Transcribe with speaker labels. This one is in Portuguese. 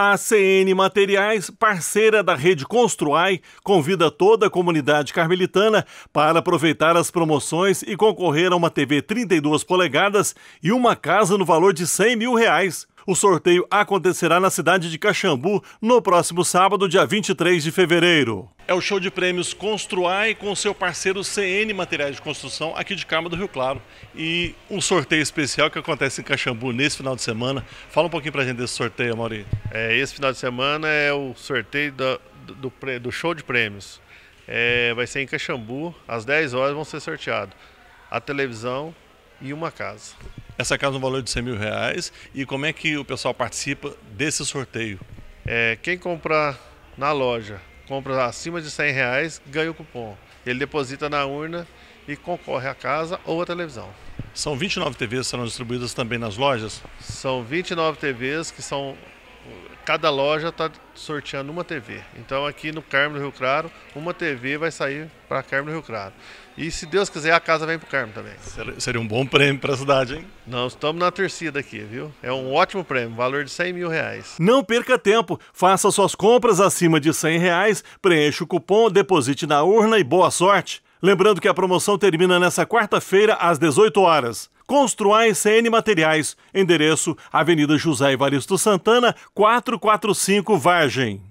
Speaker 1: A CN Materiais, parceira da rede Construai, convida toda a comunidade carmelitana para aproveitar as promoções e concorrer a uma TV 32 polegadas e uma casa no valor de 100 mil reais. O sorteio acontecerá na cidade de Caxambu no próximo sábado, dia 23 de fevereiro. É o show de prêmios Construai com seu parceiro CN Materiais de Construção aqui de Carmo do Rio Claro. E um sorteio especial que acontece em Caxambu nesse final de semana. Fala um pouquinho pra gente desse sorteio, Mauri.
Speaker 2: É, esse final de semana é o sorteio do, do, do, show de prêmios. É, vai ser em Caxambu, às 10 horas vão ser sorteados a televisão e uma casa
Speaker 1: essa casa no é valor de 100 mil reais e como é que o pessoal participa desse sorteio?
Speaker 2: É, quem comprar na loja, compra acima de 100 reais, ganha o cupom. Ele deposita na urna e concorre à casa ou à televisão. São 29 TVs
Speaker 1: que serão distribuídas também nas lojas?
Speaker 2: São 29 TVs que são cada loja está sorteando uma TV. Então aqui no Carmo do Rio Claro, uma TV vai sair para Carmo do Rio Claro. E se Deus quiser, a casa vem para o Carmo também.
Speaker 1: Seria um bom prêmio para a
Speaker 2: cidade, hein? Não, estamos na torcida aqui, viu? É um ótimo prêmio, valor de 100 mil reais.
Speaker 1: Não perca tempo, faça suas compras acima de 100 reais, preencha o cupom, deposite na urna e boa sorte. Lembrando que a promoção termina nessa quarta-feira às 18 horas. Construais CN Materiais. Endereço Avenida José Evaristo Santana, 445 Vargem.